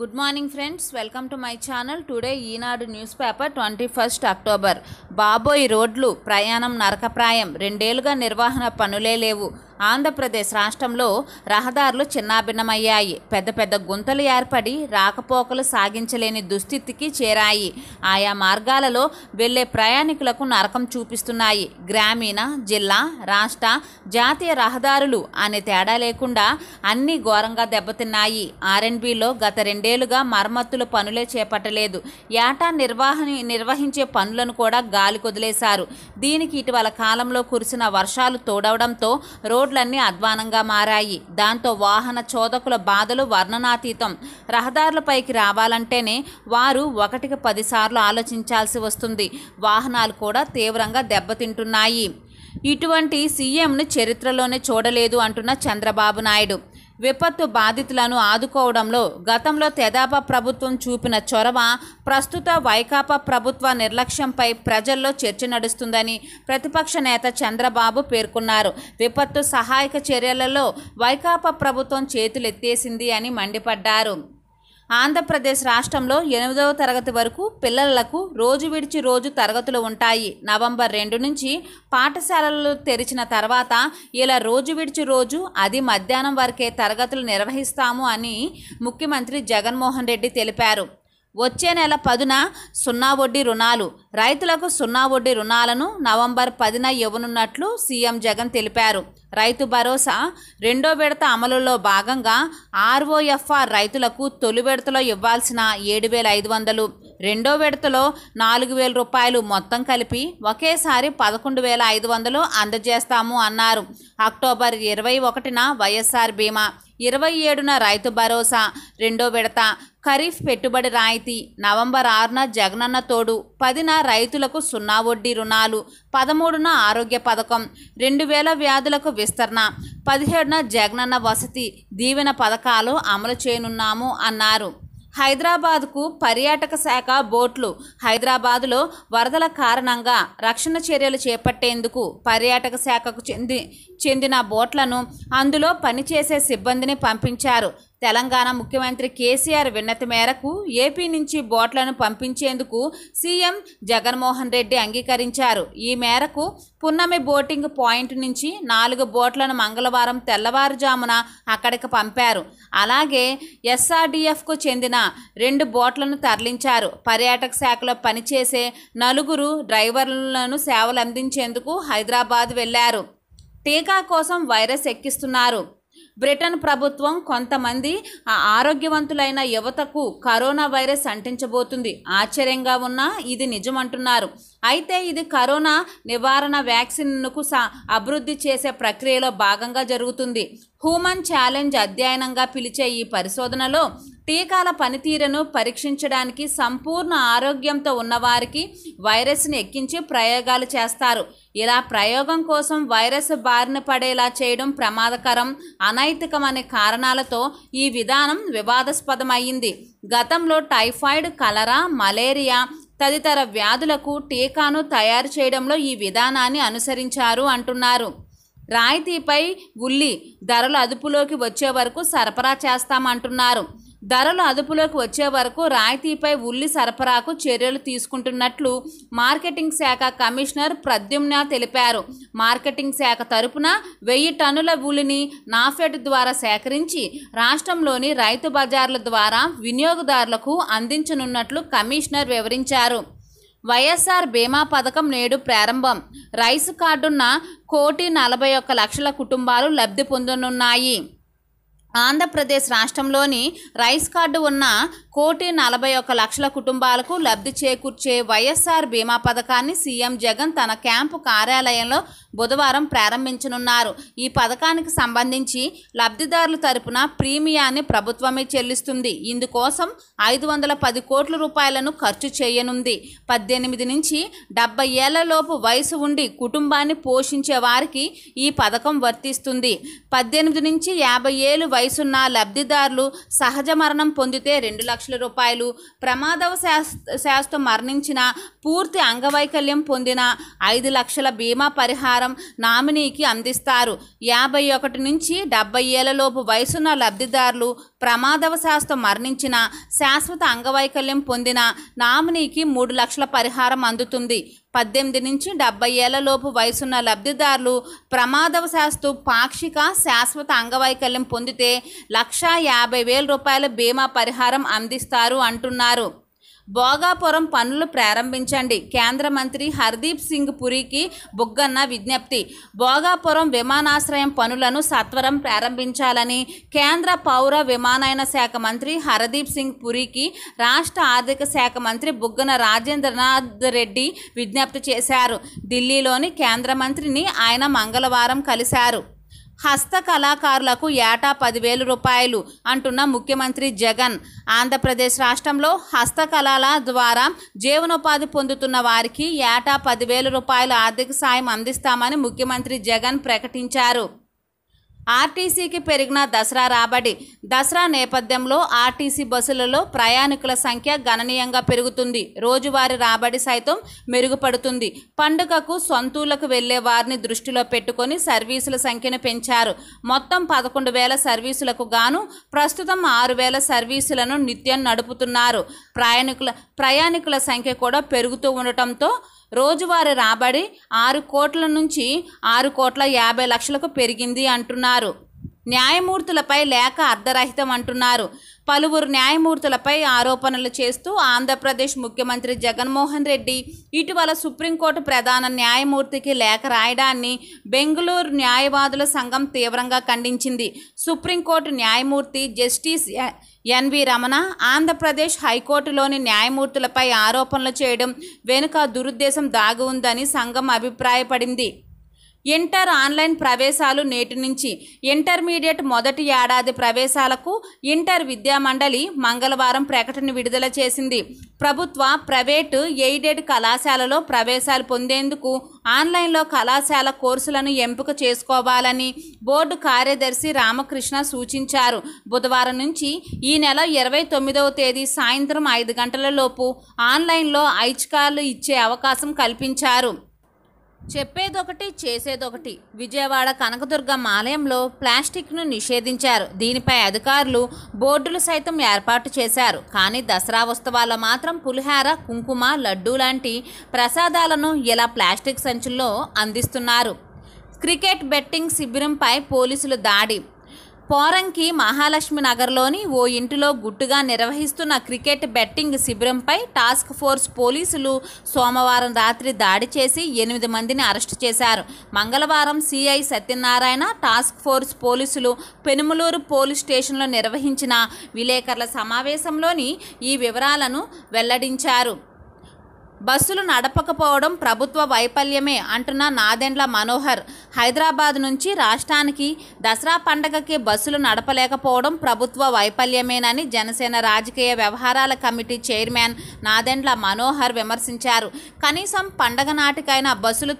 good morning friends welcome to my channel today Eenadu newspaper twenty first October బాబోయ్ రోడ్లు ప్రయాణం నరకప్రాయం రెండేళ్లుగా నిర్వహణ పనులే లేవు ఆంధ్రప్రదేశ్ రాష్ట్రంలో రహదారులు చిన్నాభిన్నమయ్యాయి పెద్ద పెద్ద గుంతలు ఏర్పడి రాకపోకలు సాగించలేని దుస్థితికి చేరాయి ఆయా మార్గాలలో వెళ్లే ప్రయాణికులకు నరకం చూపిస్తున్నాయి గ్రామీణ జిల్లా రాష్ట్ర జాతీయ రహదారులు అనే తేడా లేకుండా అన్నీ ఘోరంగా దెబ్బతిన్నాయి ఆర్ఎన్బిలో గత రెండేళ్లుగా మరమ్మత్తుల పనులే చేపట్టలేదు ఏటా నిర్వహణ నిర్వహించే పనులను కూడా గాలి కొదిలేశారు దీనికి ఇటీవల కాలంలో కురిసిన వర్షాలు తోడవడంతో రోడ్లు రోడ్లన్నీ అధ్వానంగా మారాయి దాంతో వాహన చోదకుల బాధలు వర్ణనాతీతం రహదారులపైకి రావాలంటేనే వారు ఒకటికి పదిసార్లు ఆలోచించాల్సి వస్తుంది వాహనాలు కూడా తీవ్రంగా దెబ్బతింటున్నాయి ఇటువంటి సీఎంను చరిత్రలోనే చూడలేదు అంటున్న చంద్రబాబు నాయుడు విపత్తు బాధితులను ఆదుకోవడంలో గతంలో తెదాప ప్రభుత్వం చూపిన చొరవ ప్రస్తుత వైకాపా ప్రభుత్వ నిర్లక్ష్యంపై ప్రజల్లో చర్చ నడుస్తుందని ప్రతిపక్ష నేత చంద్రబాబు పేర్కొన్నారు విపత్తు సహాయక చర్యలలో వైకాపా ప్రభుత్వం చేతులెత్తేసింది అని మండిపడ్డారు ఆంధ్రప్రదేశ్ రాష్ట్రంలో ఎనిమిదవ తరగతి వరకు పిల్లలకు రోజు విడిచి రోజు తరగతులు ఉంటాయి నవంబర్ రెండు నుంచి పాఠశాలలు తెరిచిన తర్వాత ఇలా రోజు విడిచి రోజు అది మధ్యాహ్నం వరకే తరగతులు నిర్వహిస్తాము అని ముఖ్యమంత్రి జగన్మోహన్ రెడ్డి తెలిపారు వచ్చే నెల పదున సున్నా వడ్డీ రుణాలు రైతులకు సున్నా వడ్డీ రుణాలను నవంబర్ పదిన ఇవ్వనున్నట్లు సీఎం జగన్ తెలిపారు రైతు భరోసా రెండో విడత అమలులో భాగంగా ఆర్ఓఎఫ్ఆర్ రైతులకు తొలి విడతలో ఇవ్వాల్సిన ఏడు వేల ఐదు వందలు రెండో విడతలో నాలుగు వేల రూపాయలు మొత్తం కలిపి ఒకేసారి పదకొండు వేల ఐదు వందలు అందజేస్తాము అన్నారు అక్టోబర్ ఇరవై ఒకటిన వైఎస్ఆర్ బీమా ఇరవై ఏడున రైతు భరోసా రెండో విడత ఖరీఫ్ పెట్టుబడి రాయితీ నవంబర్ ఆరున జగనన్న తోడు పదిన రైతులకు సున్నా వడ్డీ రుణాలు పదమూడున ఆరోగ్య పథకం రెండు వేల వ్యాధులకు విస్తరణ పదిహేడున జగనన్న వసతి దీవెన పథకాలు అమలు చేయనున్నాము అన్నారు హైదరాబాద్కు పర్యాటక శాఖ బోట్లు హైదరాబాదులో వరదల కారణంగా రక్షణ చర్యలు చేపట్టేందుకు పర్యాటక శాఖకు చెంది చెందిన బోట్లను అందులో పనిచేసే సిబ్బందిని పంపించారు తెలంగాణ ముఖ్యమంత్రి కేసీఆర్ విన్నతి మేరకు ఏపీ నుంచి బోట్లను పంపించేందుకు సీఎం జగన్మోహన్ రెడ్డి అంగీకరించారు ఈ మేరకు పున్నమి బోటింగ్ పాయింట్ నుంచి నాలుగు బోట్లను మంగళవారం తెల్లవారుజామున అక్కడికి పంపారు అలాగే ఎస్ఆర్డిఎఫ్కు చెందిన రెండు బోట్లను తరలించారు పర్యాటక శాఖలో పనిచేసే నలుగురు డ్రైవర్లను సేవలు హైదరాబాద్ వెళ్లారు టీకా కోసం వైరస్ ఎక్కిస్తున్నారు బ్రిటన్ ప్రభుత్వం కొంతమంది ఆరోగ్యవంతులైన యువతకు కరోనా వైరస్ అంటించబోతుంది ఆశ్చర్యంగా ఉన్నా ఇది నిజమంటున్నారు అయితే ఇది కరోనా నివారణ వ్యాక్సిన్కు అభివృద్ధి చేసే ప్రక్రియలో భాగంగా జరుగుతుంది హ్యూమన్ ఛాలెంజ్ అధ్యయనంగా పిలిచే ఈ పరిశోధనలో టీకాల పనితీరును పరీక్షించడానికి సంపూర్ణ ఆరోగ్యంతో ఉన్నవారికి వైరస్ని ఎక్కించి ప్రయోగాలు చేస్తారు ఇలా ప్రయోగం కోసం వైరస్ బారిన పడేలా చేయడం ప్రమాదకరం అనైతికం అనే కారణాలతో ఈ విధానం వివాదాస్పదమైంది గతంలో టైఫాయిడ్ కలరా మలేరియా తదితర వ్యాధులకు టీకాను తయారు చేయడంలో ఈ విధానాన్ని అనుసరించారు అంటున్నారు రాయితీపై ఉల్లి ధరలు అదుపులోకి వచ్చే వరకు సరఫరా చేస్తామంటున్నారు ధరలు అదుపులోకి వచ్చే వరకు రాయితీపై ఉల్లి సరఫరాకు చర్యలు తీసుకుంటున్నట్లు మార్కెటింగ్ శాఖ కమిషనర్ ప్రద్యుమ్న తెలిపారు మార్కెటింగ్ శాఖ తరపున వెయ్యి టన్నుల ఉల్లిని నాఫెడ్ ద్వారా సేకరించి రాష్ట్రంలోని రైతు బజార్ల ద్వారా వినియోగదారులకు అందించనున్నట్లు కమిషనర్ వివరించారు వైఎస్ఆర్ బీమా పథకం నేడు ప్రారంభం రైసు కార్డున్న కోటి నలభై ఒక్క లక్షల కుటుంబాలు లబ్ధి పొందనున్నాయి ఆంధ్రప్రదేశ్ రాష్ట్రంలోని రైస్ కార్డు ఉన్న కోటి నలభై ఒక్క లక్షల కుటుంబాలకు లబ్ధి చేకూర్చే వైఎస్ఆర్ బీమా పథకాన్ని సీఎం జగన్ తన క్యాంపు కార్యాలయంలో బుధవారం ప్రారంభించనున్నారు ఈ పథకానికి సంబంధించి లబ్ధిదారుల తరపున ప్రీమియాన్ని ప్రభుత్వమే చెల్లిస్తుంది ఇందుకోసం ఐదు వందల పది కోట్ల రూపాయలను ఖర్చు చేయనుంది పద్దెనిమిది నుంచి డెబ్బై ఏళ్లలోపు వయసు ఉండి కుటుంబాన్ని పోషించే వారికి ఈ పథకం వర్తిస్తుంది పద్దెనిమిది నుంచి యాభై ఏళ్ళు వయసున్న లబ్ధిదారులు సహజ మరణం పొందితే రెండు లక్షల రూపాయలు ప్రమాదవ శాస్త్ర మరణించిన పూర్తి అంగవైకల్యం పొందిన ఐదు లక్షల బీమా పరిహారం ప్రకారం నామినీకి అందిస్తారు యాభై ఒకటి నుంచి డెబ్బై ఏళ్లలోపు వయసున్న లబ్ధిదారులు ప్రమాదవశాస్తు మరణించిన శాశ్వత అంగవైకల్యం పొందిన నామినీకి మూడు లక్షల పరిహారం అందుతుంది పద్దెనిమిది నుంచి డెబ్బై ఏళ్లలోపు వయసున్న లబ్ధిదారులు ప్రమాదవశాస్తు పాక్షిక శాశ్వత అంగవైకల్యం పొందితే లక్షా యాభై వేల రూపాయల బీమా పరిహారం అందిస్తారు అంటున్నారు భోగాపురం పనులు ప్రారంభించండి కేంద్ర మంత్రి హర్దీప్ సింగ్ పురికి బుగ్గన్న విజ్ఞప్తి భోగాపురం విమానాశ్రయం పనులను సత్వరం ప్రారంభించాలని కేంద్ర పౌర విమానయన శాఖ మంత్రి హర్దీప్ సింగ్ పురికి రాష్ట్ర ఆర్థిక శాఖ మంత్రి బుగ్గన రాజేంద్రనాథ్ రెడ్డి విజ్ఞప్తి చేశారు ఢిల్లీలోని కేంద్ర మంత్రిని ఆయన మంగళవారం కలిశారు హస్త కళాకారులకు ఏటా పదివేల రూపాయలు అంటున్న ముఖ్యమంత్రి జగన్ ఆంధ్రప్రదేశ్ రాష్ట్రంలో హస్తకళల ద్వారా జీవనోపాధి పొందుతున్న వారికి ఏటా పదివేల రూపాయల ఆర్థిక సాయం అందిస్తామని ముఖ్యమంత్రి జగన్ ప్రకటించారు ఆర్టీసీకి పెరిగిన దసరా రాబడి దసరా నేపథ్యంలో ఆర్టీసీ బస్సులలో ప్రయాణికుల సంఖ్య గణనీయంగా పెరుగుతుంది రోజువారీ రాబడి సైతం మెరుగుపడుతుంది పండుగకు సొంతూలకు వెళ్లే వారిని దృష్టిలో పెట్టుకొని సర్వీసుల సంఖ్యను పెంచారు మొత్తం పదకొండు వేల సర్వీసులకు గాను ప్రస్తుతం ఆరు వేల సర్వీసులను నిత్యం నడుపుతున్నారు ప్రయాణికుల ప్రయాణికుల సంఖ్య కూడా పెరుగుతూ ఉండటంతో రోజువారీ రాబడి ఆరు కోట్ల నుంచి ఆరు కోట్ల యాభై లక్షలకు పెరిగింది అంటున్నారు న్యాయమూర్తులపై లేఖ అర్ధరహితం అంటున్నారు పలువురు న్యాయమూర్తులపై ఆరోపణలు చేస్తూ ఆంధ్రప్రదేశ్ ముఖ్యమంత్రి జగన్మోహన్ రెడ్డి ఇటీవల సుప్రీంకోర్టు ప్రధాన న్యాయమూర్తికి లేఖ రాయడాన్ని బెంగళూరు న్యాయవాదుల సంఘం తీవ్రంగా ఖండించింది సుప్రీంకోర్టు న్యాయమూర్తి జస్టిస్ ఎన్వి రమణ ఆంధ్రప్రదేశ్ హైకోర్టులోని న్యాయమూర్తులపై ఆరోపణలు చేయడం వెనుక దురుద్దేశం దాగి ఉందని సంఘం అభిప్రాయపడింది ఇంటర్ ఆన్లైన్ ప్రవేశాలు నేటి నుంచి ఇంటర్మీడియట్ మొదటి ఏడాది ప్రవేశాలకు ఇంటర్ విద్యామండలి మంగళవారం ప్రకటన విడుదల చేసింది ప్రభుత్వ ప్రైవేటు ఎయిడెడ్ కళాశాలలో ప్రవేశాలు పొందేందుకు ఆన్లైన్లో కళాశాల కోర్సులను ఎంపిక చేసుకోవాలని బోర్డు కార్యదర్శి రామకృష్ణ సూచించారు బుధవారం నుంచి ఈ నెల ఇరవై తొమ్మిదవ తేదీ సాయంత్రం ఐదు గంటలలోపు ఆన్లైన్లో ఐచ్ఛికాలు ఇచ్చే అవకాశం కల్పించారు చెప్పేదొకటి చేసేదొకటి విజయవాడ కనకదుర్గమ్మ ఆలయంలో ప్లాస్టిక్ను నిషేధించారు దీనిపై అధికారులు బోర్డులు సైతం ఏర్పాటు చేశారు కానీ దసరా ఉత్సవాల్లో మాత్రం పులిహార కుంకుమ లడ్డూ లాంటి ప్రసాదాలను ఇలా ప్లాస్టిక్ సంచుల్లో అందిస్తున్నారు క్రికెట్ బెట్టింగ్ శిబిరంపై పోలీసులు దాడి పోరంకి మహాలక్ష్మి నగర్లోని ఓ ఇంటిలో గుట్టుగా నిర్వహిస్తున్న క్రికెట్ బెట్టింగ్ శిబిరంపై టాస్క్ ఫోర్స్ పోలీసులు సోమవారం రాత్రి దాడి చేసి ఎనిమిది మందిని అరెస్టు చేశారు మంగళవారం సిఐ సత్యనారాయణ టాస్క్ ఫోర్స్ పోలీసులు పెనుమలూరు పోలీస్ స్టేషన్లో నిర్వహించిన విలేకరుల సమావేశంలోని ఈ వివరాలను వెల్లడించారు బస్సులు నడపకపోవడం ప్రభుత్వ వైఫల్యమే అంటున్న నాదెండ్ల మనోహర్ హైదరాబాద్ నుంచి రాష్ట్రానికి దసరా పండగకి బస్సులు నడపలేకపోవడం ప్రభుత్వ వైఫల్యమేనని జనసేన రాజకీయ వ్యవహారాల కమిటీ చైర్మన్ నాదెండ్ల మనోహర్ విమర్శించారు కనీసం పండగ నాటికైనా బస్సులు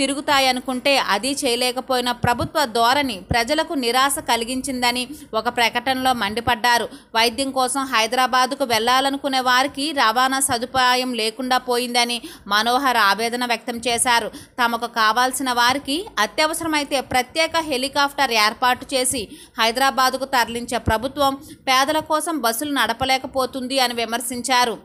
తిరుగుతాయనుకుంటే అది చేయలేకపోయిన ప్రభుత్వ ధోరణి ప్రజలకు నిరాశ కలిగించిందని ఒక ప్రకటనలో మండిపడ్డారు వైద్యం కోసం హైదరాబాద్కు వెళ్లాలనుకునే వారికి రవాణా సదుపాయం లేకుండా పోయి పోయిందని మనోహర్ ఆవేదన వ్యక్తం చేశారు తమకు కావాల్సిన వారికి అత్యవసరమైతే ప్రత్యేక హెలికాప్టర్ ఏర్పాటు చేసి హైదరాబాదుకు తరలించే ప్రభుత్వం పేదల కోసం బస్సులు నడపలేకపోతుంది అని విమర్శించారు